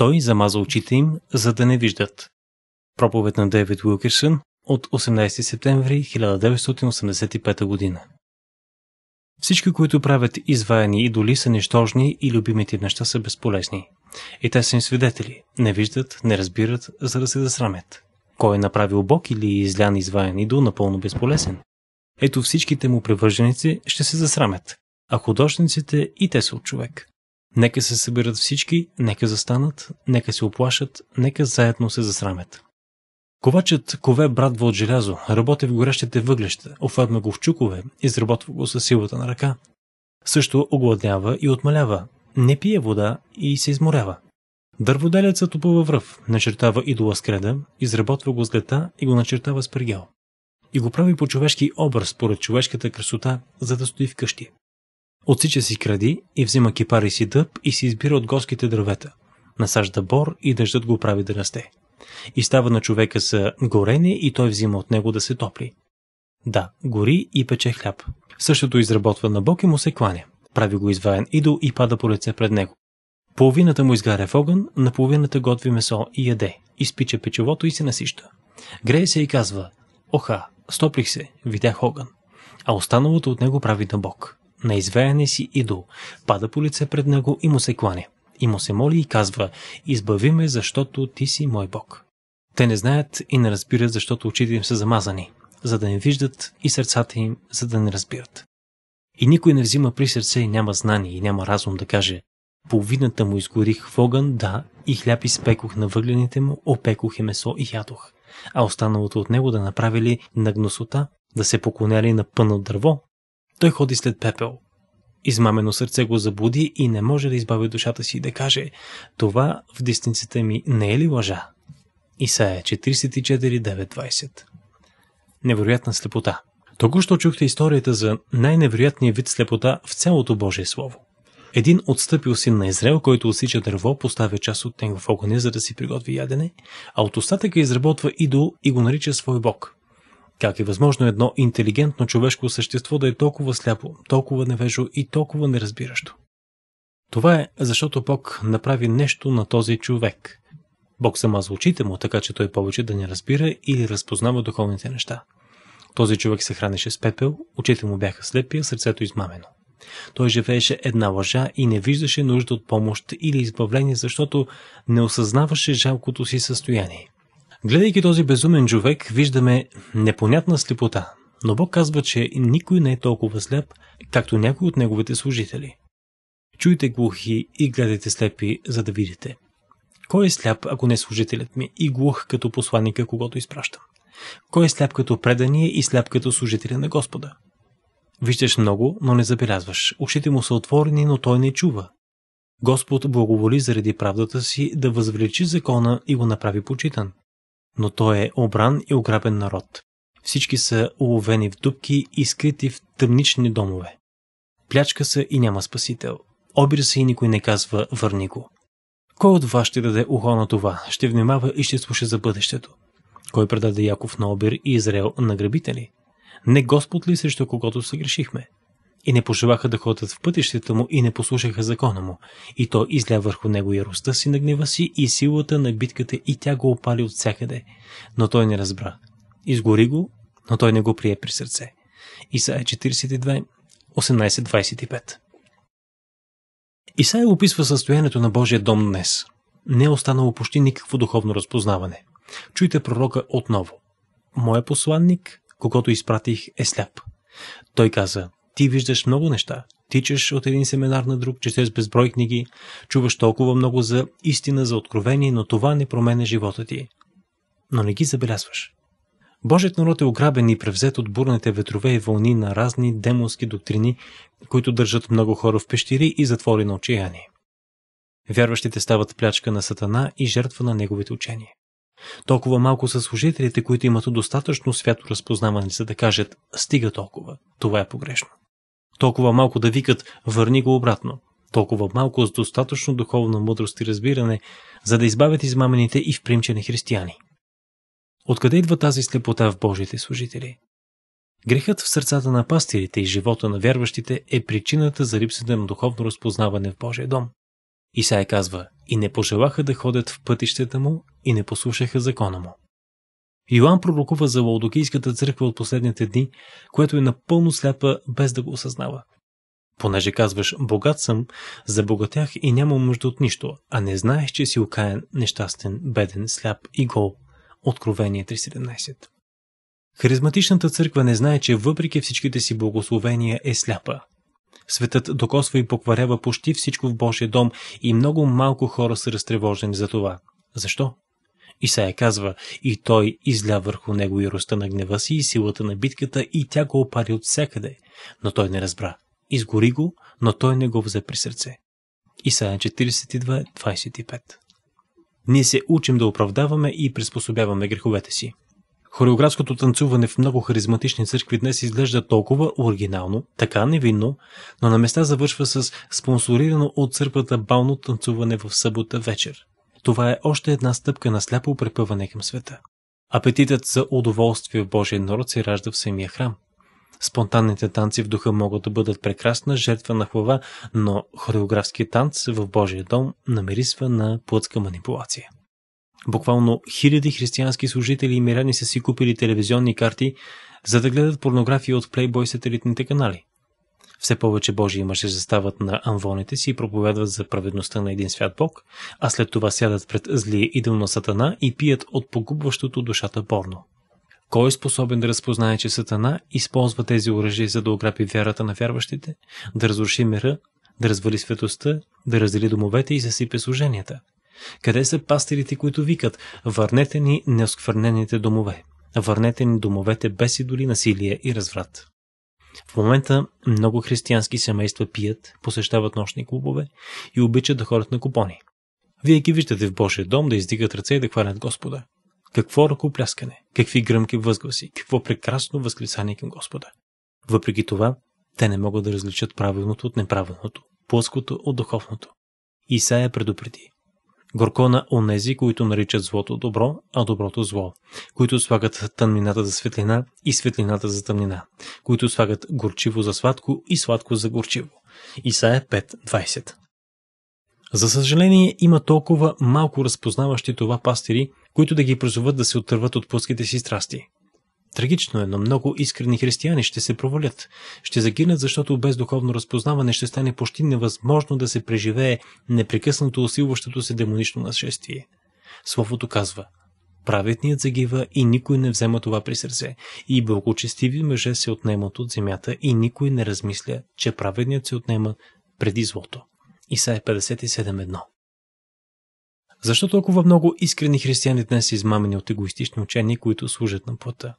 Той замаза очите им, за да не виждат. Проповед на Дейвид Уилкерсън от 18 септември 1985 година. Всички, които правят изваяни идоли, са нищожни и любимите неща са безполезни. И те са им свидетели. Не виждат, не разбират, за да се засрамят. Кой е направил Бог или е излян изваян идол напълно безполезен? Ето всичките му привърженици ще се засрамят, а художниците и те са от човек. Нека се съберат всички, нека застанат, нека се оплашат, нека заедно се засрамят. Ковачът кове братва от желязо, работи в горещите въглеща, офадна го в чукове, изработва го със силата на ръка. Също огладнява и отмалява, не пие вода и се изморява. Дърводелецът опува връв, начертава идола с креда, изработва го с глета и го начертава с пергел. И го прави по човешки образ според човешката красота, за да стои вкъщи. Отсича си кради и взима кипари си дъб и си избира от горските дървета. Насажда бор и дъждът го прави да расте. И става на човека са горене и той взима от него да се топли. Да, гори и пече хляб. Същото изработва на Бог и му се кланя. Прави го изваен идол и пада по лице пред него. Половината му изгаря в огън, наполовината готви месо и яде. Изпича печевото и се насища. Грее се и казва, оха, стоплих се, видях огън. А останалото от него прави на Бог на извеяне си идол, пада по лице пред него и му се кланя. И му се моли и казва, избави ме, защото ти си мой Бог. Те не знаят и не разбират, защото очите им са замазани, за да не виждат и сърцата им, за да не разбират. И никой не взима при сърце и няма знание и няма разум да каже, половината му изгорих в огън, да, и хляб изпекох на въглените му, опекох и месо и ядох, а останалото от него да направили на гносота, да се поклоняли на пън от дърво, той ходи след пепел. Измамено сърце го заблуди и не може да избави душата си и да каже «Това в дистанцията ми не е ли лъжа?» Исаия 44.9.20 Невероятна слепота Току-що чухте историята за най-невероятния вид слепота в цялото Божие Слово. Един отстъпил син на Израел, който усича дърво, поставя част от него в огъня, за да си приготви ядене, а от остатъка изработва идол и го нарича свой бог. Как е възможно едно интелигентно човешко същество да е толкова сляпо, толкова невежо и толкова неразбиращо? Това е защото Бог направи нещо на този човек. Бог замазва очите му, така че той повече да не разбира или разпознава духовните неща. Този човек се хранеше с пепел, очите му бяха слепи, а сърцето измамено. Той живееше една лъжа и не виждаше нужда от помощ или избавление, защото не осъзнаваше жалкото си състояние. Гледайки този безумен човек, виждаме непонятна слепота, но Бог казва, че никой не е толкова слеп, както някой от неговите служители. Чуйте глухи и гледайте слепи, за да видите. Кой е сляп, ако не е служителят ми и глух като посланника, когато изпращам? Кой е сляп като предание и сляп като служителя на Господа? Виждаш много, но не забелязваш. Ушите му са отворени, но той не чува. Господ благоволи заради правдата си да възвлечи закона и го направи почитан но той е обран и ограбен народ. Всички са уловени в дубки и скрити в тъмнични домове. Плячка са и няма спасител. Обира се и никой не казва «върни го». Кой от вас ще даде ухо на това, ще внимава и ще слуша за бъдещето? Кой предаде Яков на Обир и Израел на грабители? Не Господ ли срещу когото се грешихме? и не пожелаха да ходят в пътищата му и не послушаха закона му. И той изля върху него яростта си на гнева си и силата на битката и тя го опали от всякъде. Но той не разбра. Изгори го, но той не го прие при сърце. Исаия 42, 18-25 Исаия описва състоянието на Божия дом днес. Не е останало почти никакво духовно разпознаване. Чуйте пророка отново. Моя посланник, когато изпратих, е сляп. Той каза, ти виждаш много неща. Тичаш от един семинар на друг, четеш безброй книги, чуваш толкова много за истина, за откровение, но това не променя живота ти. Но не ги забелязваш. Божият народ е ограбен и превзет от бурните ветрове и вълни на разни демонски доктрини, които държат много хора в пещери и затвори на отчаяние. Вярващите стават плячка на Сатана и жертва на неговите учения. Толкова малко са служителите, които имат достатъчно свято разпознаване, за да кажат «стига толкова, това е погрешно». Толкова малко да викат «върни го обратно», толкова малко с достатъчно духовна мъдрост и разбиране, за да избавят измамените и впримчени християни. Откъде идва тази слепота в Божите служители? Грехът в сърцата на пастирите и живота на вярващите е причината за липсата на духовно разпознаване в Божия дом. Исай казва – и не пожелаха да ходят в пътищата му и не послушаха закона му. Йоанн пророкува за Лаодокийската църква от последните дни, което е напълно сляпа, без да го осъзнава. Понеже казваш «богат съм», забогатях и нямам нужда от нищо, а не знаеш, че си окаян, нещастен, беден, сляп и гол. Откровение 3.17 Харизматичната църква не знае, че въпреки всичките си благословения е сляпа, Светът докосва и покварява почти всичко в Божия дом и много малко хора са разтревожени за това. Защо? Исаия казва, и той изля върху него яростта на гнева си и силата на битката и тя го опари от всякъде, но той не разбра. Изгори го, но той не го взе при сърце. Исаия 42, 25 Ние се учим да оправдаваме и приспособяваме греховете си. Хореографското танцуване в много харизматични църкви днес изглежда толкова оригинално, така невинно, но на места завършва с спонсорирано от църквата бално танцуване в събота вечер. Това е още една стъпка на сляпо препъване към света. Апетитът за удоволствие в Божия народ се ражда в самия храм. Спонтанните танци в духа могат да бъдат прекрасна жертва на хлава, но хореографски танц в Божия дом намирисва на плътска манипулация. Буквално хиляди християнски служители и миряни са си купили телевизионни карти, за да гледат порнография от Playboy сателитните канали. Все повече Божии мъже застават на анвоните си и проповядват за праведността на един свят Бог, а след това сядат пред злия идол на Сатана и пият от погубващото душата порно. Кой е способен да разпознае, че Сатана използва тези оръжия, за да ограпи вярата на вярващите, да разруши мира, да развали светостта, да раздели домовете и засипе служенията? Къде са пастирите, които викат «Върнете ни неосквърнените домове». Върнете ни домовете без идоли, насилие и разврат. В момента много християнски семейства пият, посещават нощни клубове и обичат да ходят на купони. Вие ги виждате в Божия дом да издигат ръце и да хвалят Господа. Какво ръкопляскане, какви гръмки възгласи, какво прекрасно възклицание към Господа. Въпреки това, те не могат да различат правилното от неправилното, плъското от духовното. Исаия предупреди. Горко на онези, които наричат злото добро, а доброто зло, които слагат тъмнината за светлина и светлината за тъмнина, които слагат горчиво за сладко и сладко за горчиво. Исая 5.20 За съжаление има толкова малко разпознаващи това пастири, които да ги призоват да се отърват от плъските си страсти – Трагично е, но много искрени християни ще се провалят. Ще загинат, защото без духовно разпознаване ще стане почти невъзможно да се преживее непрекъснато усилващото се демонично нашествие. Словото казва Праведният загива и никой не взема това при сърце, и благочестиви мъже се отнемат от земята и никой не размисля, че праведният се отнема преди злото. Исай 57.1 Защо толкова много искрени християни днес са измамени от егоистични учения, които служат на плата?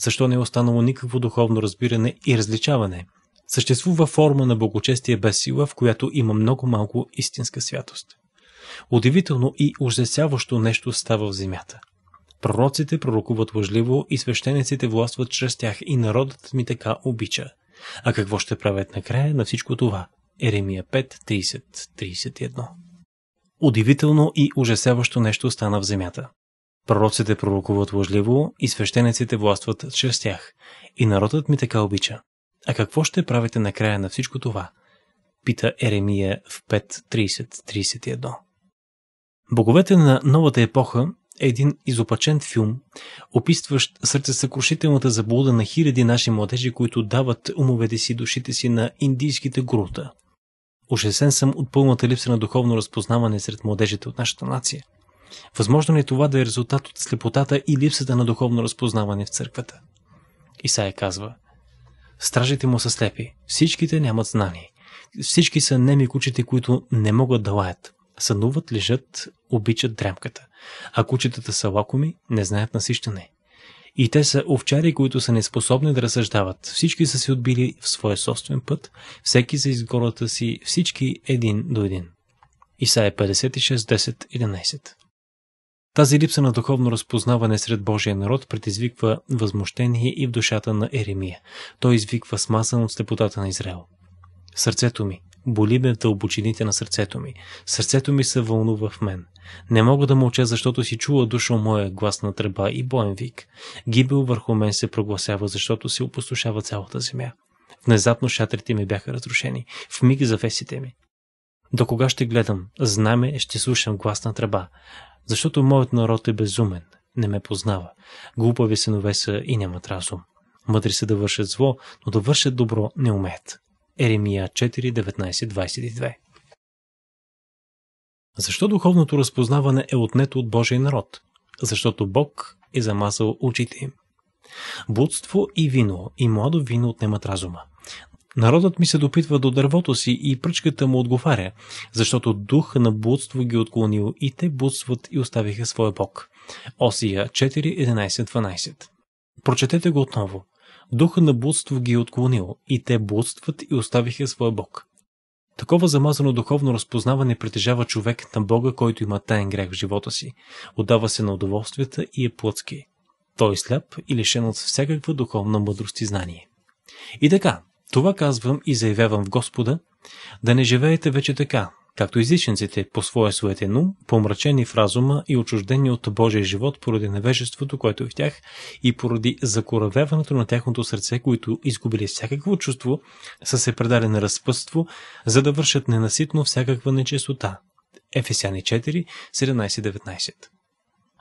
защо не е останало никакво духовно разбиране и различаване. Съществува форма на благочестие без сила, в която има много малко истинска святост. Удивително и ужасяващо нещо става в земята. Пророците пророкуват лъжливо и свещениците властват чрез тях и народът ми така обича. А какво ще правят накрая на всичко това? Еремия 5.30.31 Удивително и ужасяващо нещо стана в земята. Пророците пророкуват лъжливо и свещениците властват чрез тях. И народът ми така обича. А какво ще правите накрая на всичко това? Пита Еремия в 5.30.31. Боговете на новата епоха е един изопачен филм, описващ сърцесъкрушителната заблуда на хиляди наши младежи, които дават умовете си, душите си на индийските грута. Ужасен съм от пълната липса на духовно разпознаване сред младежите от нашата нация – Възможно ли е това да е резултат от слепотата и липсата на духовно разпознаване в църквата? Исаия казва, Стражите му са слепи, всичките нямат знание. Всички са неми кучите, които не могат да лаят. Сънуват, лежат, обичат дрямката. А кучетата са лакоми, не знаят насищане. И те са овчари, които са неспособни да разсъждават. Всички са се отбили в своя собствен път, всеки за изгората си, всички един до един. Исаия 56, 10, 11 тази липса на духовно разпознаване сред Божия народ предизвиква възмущение и в душата на Еремия. Той извиква смазан от слепотата на Израел. Сърцето ми, боли ме в дълбочините на сърцето ми. Сърцето ми се вълнува в мен. Не мога да мълча, защото си чула душо моя глас на тръба и боен вик. Гибел върху мен се прогласява, защото се опустошава цялата земя. Внезапно шатрите ми бяха разрушени, в миг завесите ми. До кога ще гледам, знаме, ще слушам гласна тръба, защото моят народ е безумен, не ме познава. Глупави синове са и нямат разум. Мъдри се да вършат зло, но да вършат добро не умеят. Еремия 4, 19, 22 Защо духовното разпознаване е отнето от Божия народ? Защото Бог е замазал очите им. Блудство и вино и младо вино отнемат разума. Народът ми се допитва до дървото си и пръчката му отговаря, защото дух на блудство ги отклонил и те блудстват и оставиха своя бог. Осия 4.11.12 Прочетете го отново. Духа на блудство ги е отклонил и те блудстват и оставиха своя бог. Такова замазано духовно разпознаване притежава човек на Бога, който има таен грех в живота си, отдава се на удоволствията и е плътски. Той е сляп и лишен от всякаква духовна мъдрост и знание. И така, това казвам и заявявам в Господа, да не живеете вече така, както изичниците, по своя суетен ум, помрачени в разума и отчуждени от Божия живот поради невежеството, което е в тях и поради закоравяването на тяхното сърце, които изгубили всякакво чувство, са се предали на разпътство, за да вършат ненаситно всякаква нечистота. Ефесяни 4, 17-19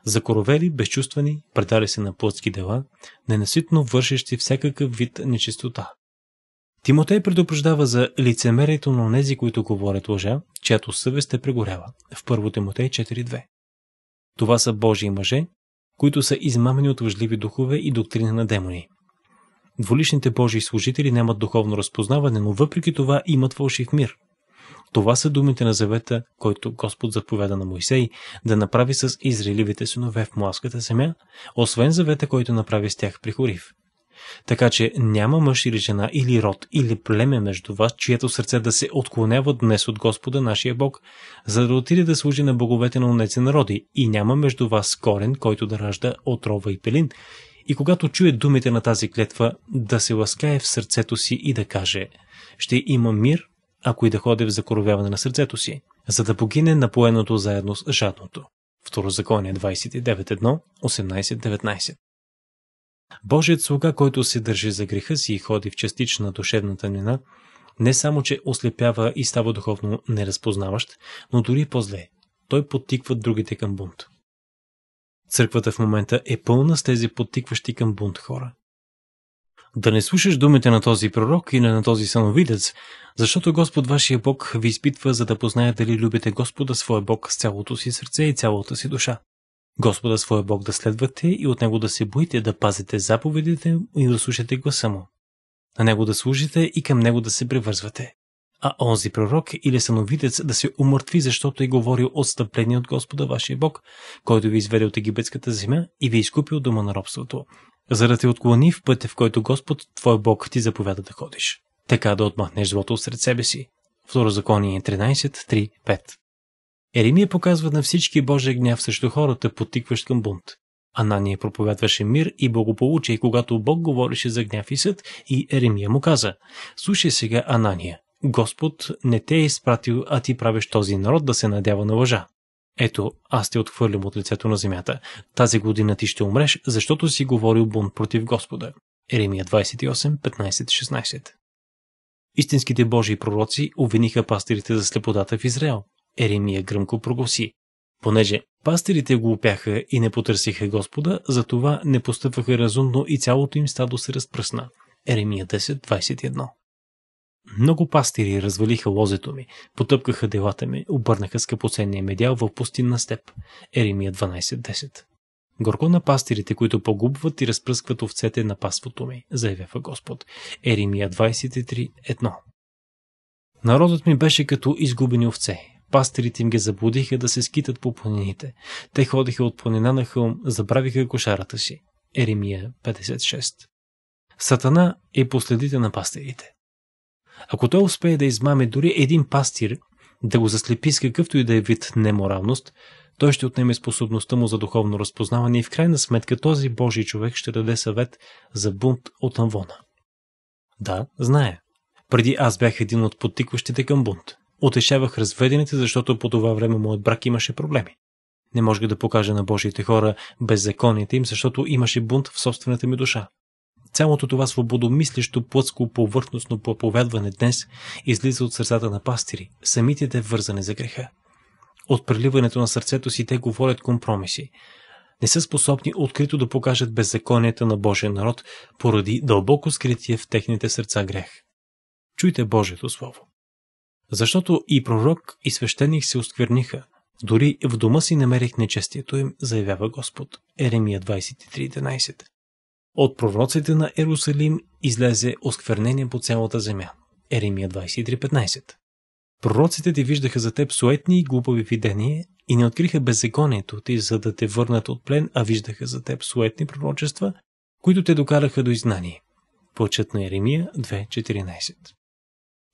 Закоровели, безчувствени, предали се на плътски дела, ненаситно вършещи всякакъв вид нечистота. Тимотей предупреждава за лицемерието на нези, които говорят лъжа, чиято съвест е прегорява в 1 Тимотей 4.2. Това са Божии мъже, които са измамени от въжливи духове и доктрина на демони. Дволичните Божии служители нямат духовно разпознаване, но въпреки това имат фалшив мир. Това са думите на завета, който Господ заповяда на Моисей да направи с израеливите синове в Муаската земя, освен завета, който направи с тях при Хорив. Така че няма мъж или жена или род или племе между вас, чието сърце да се отклонява днес от Господа нашия Бог, за да отиде да служи на боговете на унеци народи и няма между вас корен, който да ражда отрова и пелин. И когато чуе думите на тази клетва, да се ласкае в сърцето си и да каже «Ще има мир, ако и да ходи в закоровяване на сърцето си, за да погине напоеното заедно с жадното». Второзаконие 29.1, Божият слуга, който се държи за греха си и ходи в частична душевна тъмнина, не само, че ослепява и става духовно неразпознаващ, но дори по-зле. Той подтиква другите към бунт. Църквата в момента е пълна с тези подтикващи към бунт хора. Да не слушаш думите на този пророк и на този самовидец, защото Господ вашия Бог ви изпитва, за да познае дали любите Господа своя Бог с цялото си сърце и цялата си душа. Господа своя Бог да следвате и от Него да се боите, да пазите заповедите и да слушате гласа Му. На Него да служите и към Него да се превързвате. А онзи пророк или съновидец да се умъртви, защото е говорил отстъпление от Господа вашия Бог, който ви изведе от египетската земя и ви е изкупи от дома на робството, за да те отклони в пътя, в който Господ, твой Бог, ти заповяда да ходиш. Така да отмахнеш злото сред себе си. Второзаконие 13.3.5 Еремия показва на всички Божия гняв срещу хората, потикващ към бунт. Анания проповядваше мир и благополучие, когато Бог говореше за гняв и съд, и Еремия му каза, «Слушай сега, Анания, Господ не те е изпратил, а ти правиш този народ да се надява на лъжа. Ето, аз те отхвърлям от лицето на земята. Тази година ти ще умреш, защото си говорил бунт против Господа. Еремия 28, 15-16 Истинските Божии пророци обвиниха пастирите за слеподата в Израел. Еремия гръмко прогласи, понеже пастирите го опяха и не потърсиха Господа, затова не постъпваха разумно и цялото им стадо се разпръсна. Еремия 10.21 много пастири развалиха лозето ми, потъпкаха делата ми, обърнаха скъпоценния медял в пустинна степ. Еремия 12.10 Горко на пастирите, които погубват и разпръскват овцете на паството ми, заявява Господ. Еремия 23.1 Народът ми беше като изгубени овце. Пастирите им ги заблудиха да се скитат по планините. Те ходиха от планина на хълм, забравиха кошарата си. Еремия 56 Сатана е последите на пастирите. Ако той успее да измаме дори един пастир, да го заслепи с какъвто и да е вид неморалност, той ще отнеме способността му за духовно разпознаване и в крайна сметка този Божий човек ще даде съвет за бунт от Анвона. Да, знае. Преди аз бях един от подтикващите към бунт. Утешавах разведените, защото по това време моят брак имаше проблеми. Не можех да покажа на Божиите хора беззаконните им, защото имаше бунт в собствената ми душа. Цялото това свободомислещо плътско повърхностно проповядване днес излиза от сърцата на пастири, самите те вързани за греха. От преливането на сърцето си те говорят компромиси. Не са способни открито да покажат беззаконията на Божия народ, поради дълбоко скритие в техните сърца грех. Чуйте Божието Слово. Защото и пророк, и свещеник се оскверниха. Дори в дома си намерих нечестието им, заявява Господ. Еремия 23.11 От пророците на Ерусалим излезе осквернение по цялата земя. Еремия 23.15 Пророците ти виждаха за теб суетни и глупави видения и не откриха беззаконието ти, за да те върнат от плен, а виждаха за теб суетни пророчества, които те докараха до изнание. Плачът на Еремия 2.14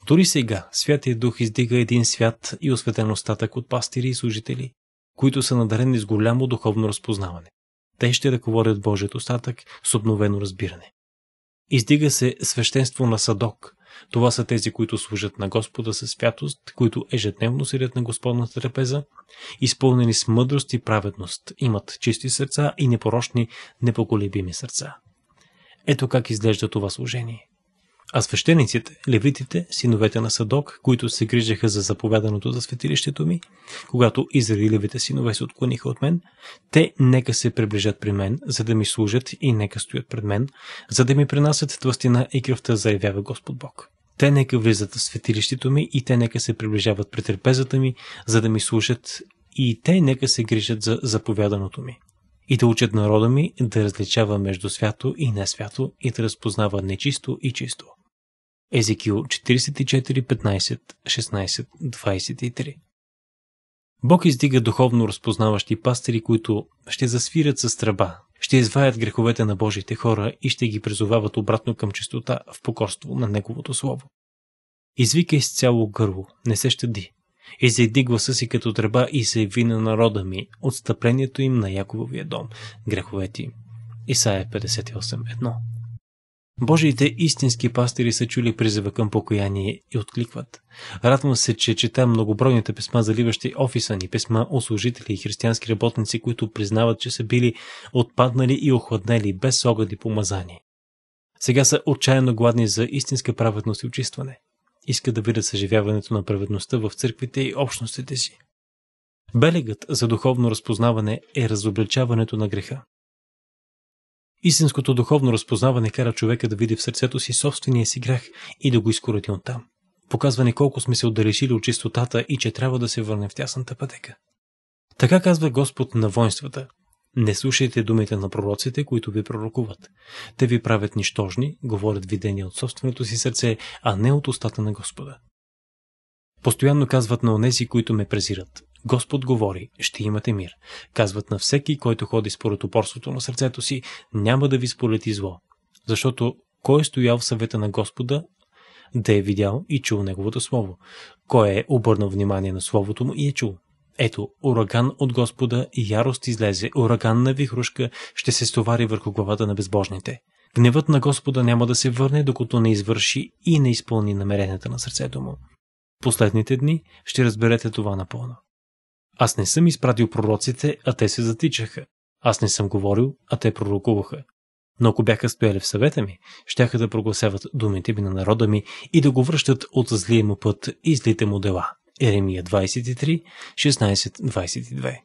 дори сега Святия Дух издига един свят и осветен остатък от пастири и служители, които са надарени с голямо духовно разпознаване. Те ще ръководят Божият остатък с обновено разбиране. Издига се свещенство на Садок. Това са тези, които служат на Господа със святост, които ежедневно седят на Господната трапеза, изпълнени с мъдрост и праведност, имат чисти сърца и непорочни, непоколебими сърца. Ето как изглежда това служение. А свещениците, левитите, синовете на Садок, които се грижаха за заповяданото за светилището ми, когато Израилевите синове се отклониха от мен, те нека се приближат при мен, за да ми служат и нека стоят пред мен, за да ми принасят твъстина и кръвта, заявява Господ Бог. Те нека влизат в светилището ми и те нека се приближават при трепезата ми, за да ми служат и те нека се грижат за заповяданото ми и да учат народа ми да различава между свято и несвято и да разпознава нечисто и чисто. Езекил 44, 15, Бог издига духовно разпознаващи пастери, които ще засвирят с тръба, ще изваят греховете на Божите хора и ще ги призовават обратно към чистота в покорство на Неговото Слово. Извика с цяло гърло, не се щади. И гласа си като тръба и се яви на народа ми, отстъплението им на Якововия дом, греховете им. Исаия 58.1 Божиите истински пастири са чули призива към покаяние и откликват. Радвам се, че чета многобройните писма, заливащи офиса ни, писма от служители и християнски работници, които признават, че са били отпаднали и охладнели без огъд и помазание. Сега са отчаяно гладни за истинска праведност и очистване. Искат да видят съживяването на праведността в църквите и общностите си. Белегът за духовно разпознаване е разобличаването на греха. Истинското духовно разпознаване кара човека да види в сърцето си собствения си грях и да го изкорати оттам. Показва ни колко сме се отдалечили от чистотата и че трябва да се върнем в тясната пътека. Така казва Господ на воинствата. Не слушайте думите на пророците, които ви пророкуват. Те ви правят нищожни, говорят видения от собственото си сърце, а не от устата на Господа. Постоянно казват на онези, които ме презират. Господ говори, ще имате мир. Казват на всеки, който ходи според упорството на сърцето си, няма да ви сполети зло. Защото кой е стоял в съвета на Господа, да е видял и чул Неговото Слово? Кой е обърнал внимание на Словото му и е чул? Ето, ураган от Господа и ярост излезе, ураган на вихрушка ще се стовари върху главата на безбожните. Гневът на Господа няма да се върне, докато не извърши и не изпълни намеренията на сърцето му. Последните дни ще разберете това напълно. Аз не съм изпратил пророците, а те се затичаха. Аз не съм говорил, а те пророкуваха. Но ако бяха стояли в съвета ми, щяха да прогласяват думите ми на народа ми и да го връщат от злия му път и злите му дела. Еремия 23, 16-22